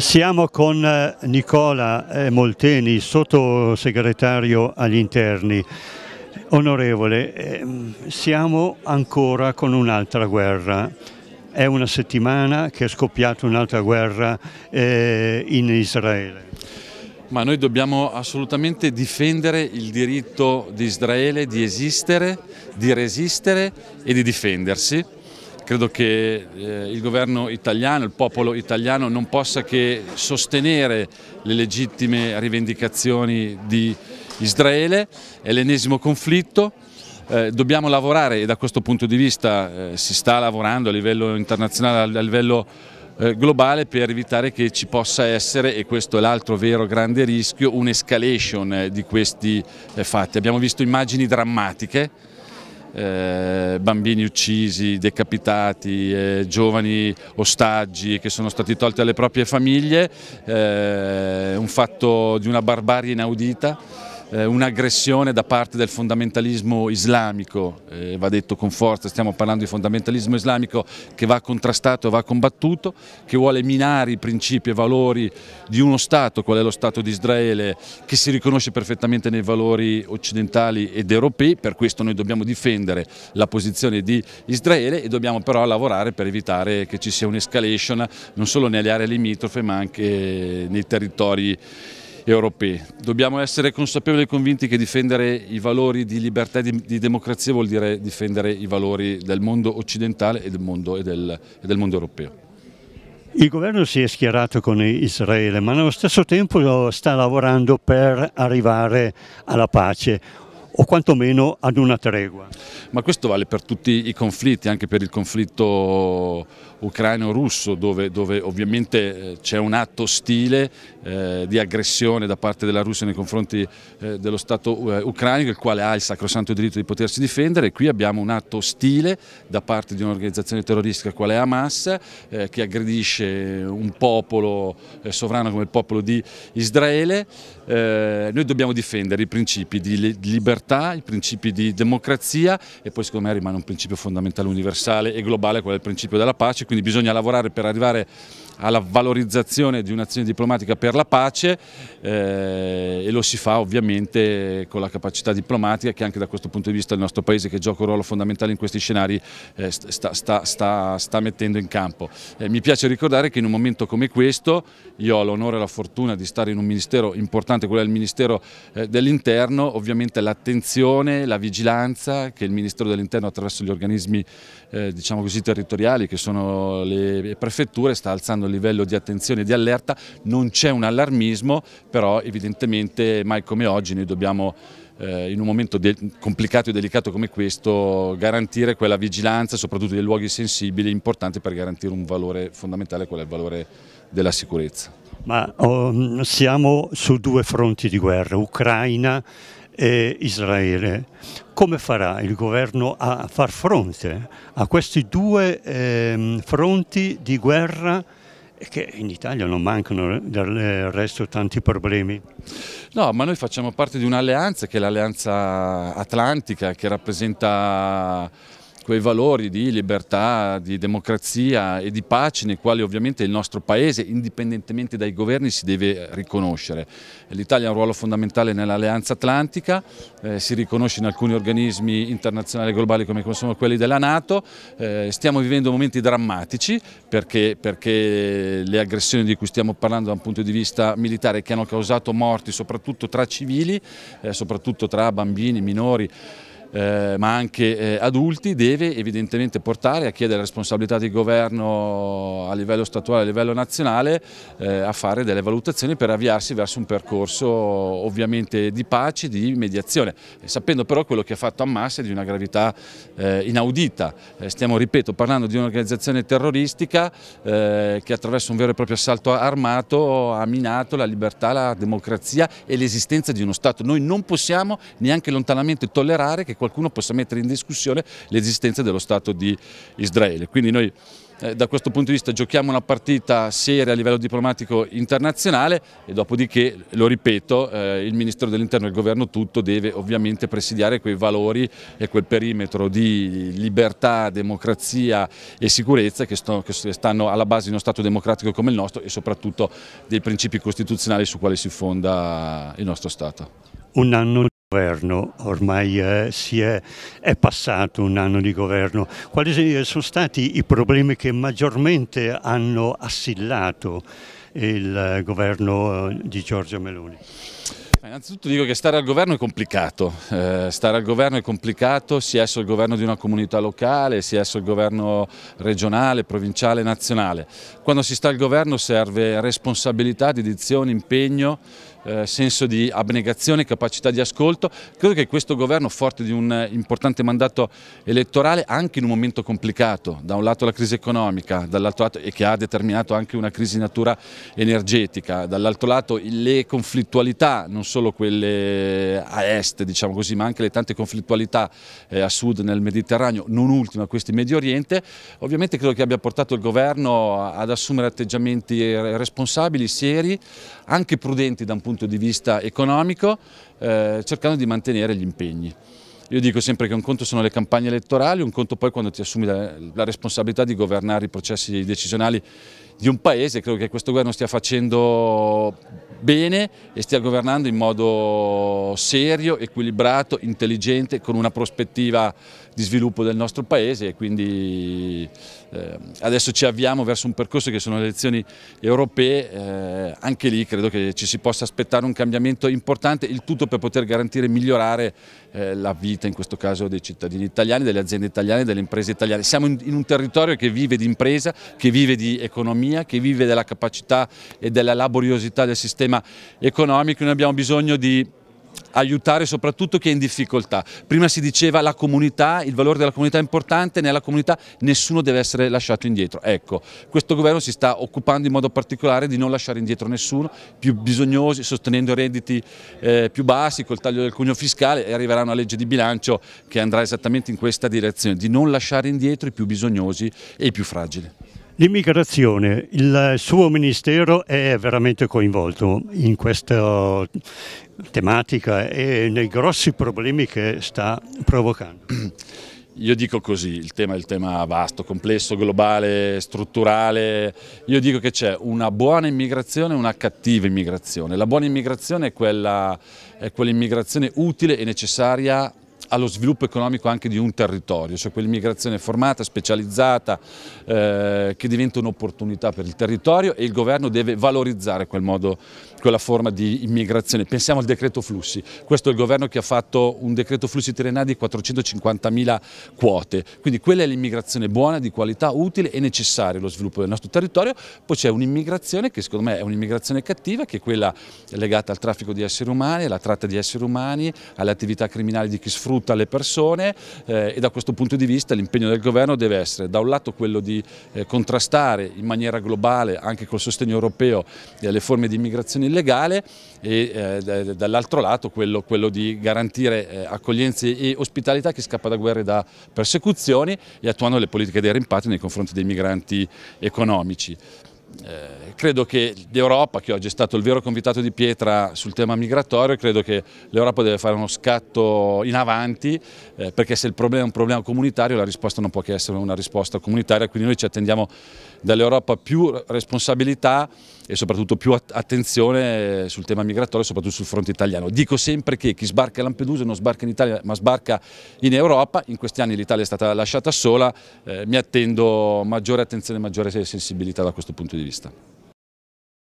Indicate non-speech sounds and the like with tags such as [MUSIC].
Siamo con eh, Nicola eh, Molteni, sottosegretario agli interni. Onorevole, ehm, siamo ancora con un'altra guerra. È una settimana che è scoppiata un'altra guerra eh, in Israele. Ma noi dobbiamo assolutamente difendere il diritto di Israele di esistere, di resistere e di difendersi credo che eh, il governo italiano, il popolo italiano non possa che sostenere le legittime rivendicazioni di Israele, è l'ennesimo conflitto, eh, dobbiamo lavorare e da questo punto di vista eh, si sta lavorando a livello internazionale, a livello eh, globale per evitare che ci possa essere, e questo è l'altro vero grande rischio, un'escalation eh, di questi eh, fatti. Abbiamo visto immagini drammatiche eh, bambini uccisi, decapitati, eh, giovani ostaggi che sono stati tolti alle proprie famiglie, eh, un fatto di una barbarie inaudita eh, un'aggressione da parte del fondamentalismo islamico, eh, va detto con forza, stiamo parlando di fondamentalismo islamico che va contrastato e va combattuto, che vuole minare i principi e valori di uno Stato, qual è lo Stato di Israele, che si riconosce perfettamente nei valori occidentali ed europei, per questo noi dobbiamo difendere la posizione di Israele e dobbiamo però lavorare per evitare che ci sia un'escalation non solo nelle aree limitrofe ma anche nei territori europei. Dobbiamo essere consapevoli e convinti che difendere i valori di libertà e di, di, democrazia vuol dire difendere i valori del mondo occidentale e del mondo, e del, e del mondo europeo. Il governo si è schierato con Israele, ma nello stesso tempo sta lavorando per arrivare alla pace o quantomeno ad una tregua. Ma questo vale per tutti i conflitti, anche per il conflitto ucraino-russo, dove, dove, ovviamente eh, c'è un atto ostile eh, di aggressione da parte della Russia nei confronti eh, dello Stato eh, ucraino, il quale ha il sacrosanto diritto di potersi difendere. Qui abbiamo un atto ostile da parte di un'organizzazione terroristica quale è Hamas, eh, che aggredisce un popolo eh, sovrano come il popolo di Israele. noi dobbiamo difendere i principi di libertà libertà, i principi di democrazia e poi secondo me rimane un principio fondamentale universale e globale, quello è il principio della pace, quindi bisogna lavorare per arrivare alla valorizzazione di un'azione diplomatica per la pace eh, e lo si fa ovviamente con la capacità diplomatica che anche da questo punto di vista il nostro Paese che gioca un ruolo fondamentale in questi scenari eh, sta, sta, sta, sta, mettendo in campo. Eh, mi piace ricordare che in un momento come questo io ho l'onore e la fortuna di stare in un ministero importante, quello del Ministero eh, dell'Interno, ovviamente l'attenzione, la vigilanza che il Ministero dell'Interno attraverso gli organismi eh, diciamo così, territoriali che sono le prefetture sta alzando livello di attenzione e di allerta, non c'è un allarmismo, però evidentemente mai come oggi noi dobbiamo eh, in un momento complicato e delicato come questo garantire quella vigilanza soprattutto dei luoghi sensibili importante per garantire un valore fondamentale quello è il valore della sicurezza. Ma um, siamo su due fronti di guerra, Ucraina e Israele. Come farà il governo a far fronte a questi due eh, fronti di guerra e che in Italia non mancano del resto tanti problemi. No, ma noi facciamo parte di un'alleanza che è l'Alleanza Atlantica che rappresenta quei valori di libertà, di democrazia e di pace nei quali ovviamente il nostro Paese, indipendentemente dai governi, si deve eh, riconoscere. L'Italia ha un ruolo fondamentale nell'Alleanza Atlantica, eh, si riconosce in alcuni organismi internazionali e globali come sono quelli della Nato, eh, stiamo vivendo momenti drammatici perché, perché le aggressioni di cui stiamo parlando da un punto di vista militare che hanno causato morti soprattutto tra civili, eh, soprattutto tra bambini, minori, eh, ma anche eh, adulti, deve evidentemente portare a chiedere responsabilità di governo a livello statuale, a livello nazionale, eh, a fare delle valutazioni per avviarsi verso un percorso ovviamente di pace, di mediazione, eh, sapendo però quello che ha fatto Hamas è di una gravità eh, inaudita. stiamo, ripeto, parlando di un'organizzazione terroristica che attraverso un vero e proprio assalto armato ha minato la libertà, la democrazia e l'esistenza di uno Stato. Noi non possiamo neanche lontanamente tollerare che qualcuno possa mettere in discussione l'esistenza dello Stato di Israele. Quindi noi eh, da questo punto di vista giochiamo una partita seria a livello diplomatico internazionale e dopodiché, lo ripeto, eh, il Ministro dell'Interno e il Governo tutto deve ovviamente presidiare quei valori e quel perimetro di libertà, democrazia e sicurezza che, sto, che stanno alla base di uno Stato democratico come il nostro e soprattutto dei principi costituzionali su quali si fonda il nostro Stato. Un anno governo, ormai eh, è, è, passato un anno di governo, quali eh, sono stati i problemi che maggiormente hanno assillato il eh, governo eh, di Giorgia Meloni? Innanzitutto dico che stare al governo è complicato, eh, stare al governo è complicato sia esso il governo di una comunità locale, sia esso il governo regionale, provinciale, nazionale. Quando si sta al governo serve responsabilità, dedizione, impegno eh, senso di abnegazione, capacità di ascolto. Credo che questo governo, forte di un eh, importante mandato elettorale, anche in un momento complicato, da un lato la crisi economica, dall'altro lato, e che ha determinato anche una crisi di natura energetica, dall'altro lato le conflittualità, non solo quelle a est, diciamo così, ma anche le tante conflittualità eh, a sud nel Mediterraneo, non ultima questi in Medio Oriente, ovviamente credo che abbia portato il governo ad assumere atteggiamenti responsabili, seri, anche prudenti da un punto di vista punto di vista economico, eh, cercando di mantenere gli impegni. Io dico sempre che un conto sono le campagne elettorali, un conto poi quando ti assumi la, la responsabilità di governare i processi decisionali di un paese, credo che questo governo stia facendo bene e stia governando in modo serio, equilibrato, intelligente, con una prospettiva di sviluppo del nostro paese e quindi eh, adesso ci avviamo verso un percorso che sono le elezioni europee, eh, anche lì credo che ci si possa aspettare un cambiamento importante, il tutto per poter garantire e migliorare eh, la vita in questo caso dei cittadini italiani, delle aziende italiane, delle imprese italiane. Siamo in, in un territorio che vive di impresa, che vive di economia, economia, che vive della capacità e della laboriosità del sistema economico, noi abbiamo bisogno di aiutare soprattutto chi è in difficoltà. Prima si diceva la comunità, il valore della comunità è importante, nella comunità nessuno deve essere lasciato indietro. Ecco, questo governo si sta occupando in modo particolare di non lasciare indietro nessuno, più bisognosi, sostenendo redditi eh, più bassi, col taglio del cuneo fiscale e arriverà una legge di bilancio che andrà esattamente in questa direzione, di non lasciare indietro i più bisognosi e i più fragili. L'immigrazione, il suo ministero è veramente coinvolto in questa tematica e nei grossi problemi che sta provocando. [CLEARS THROAT] Io dico così, il tema è il tema vasto, complesso, globale, strutturale. Io dico che c'è una buona immigrazione e una cattiva immigrazione. La buona immigrazione è quell'immigrazione quell utile e necessaria allo sviluppo economico anche di un territorio, cioè quell'immigrazione formata, specializzata, eh, che diventa un'opportunità per il territorio e il governo deve valorizzare quel modo, quella forma di immigrazione. Pensiamo al decreto flussi, questo è il governo che ha fatto un decreto flussi triennale di 450.000 quote, quindi quella è l'immigrazione buona, di qualità, utile e necessaria allo sviluppo del nostro territorio, poi c'è un'immigrazione che secondo me è un'immigrazione cattiva, che è quella legata al traffico di esseri umani, alla tratta di esseri umani, alle attività criminali di chi sfrutta aiuta le persone eh, e da questo punto di vista l'impegno del governo deve essere da un lato quello di eh, contrastare in maniera globale anche col sostegno europeo eh, le forme di immigrazione illegale e eh, dall'altro lato quello, quello, di garantire eh, accoglienze e ospitalità che scappa da guerre e da persecuzioni e attuando le politiche dei rimpatri nei confronti dei migranti economici eh, credo che l'Europa, che oggi è stato il vero convitato di pietra sul tema migratorio, credo che l'Europa deve fare uno scatto in avanti eh, perché se il problema è un problema comunitario la risposta non può che essere una risposta comunitaria, quindi noi ci attendiamo dall'Europa più responsabilità e soprattutto più attenzione eh, sul tema migratorio, soprattutto sul fronte italiano. Dico sempre che chi sbarca a Lampedusa non sbarca in Italia ma sbarca in Europa, in questi anni l'Italia è stata lasciata sola, eh, mi attendo maggiore attenzione e maggiore sensibilità da questo punto di vista.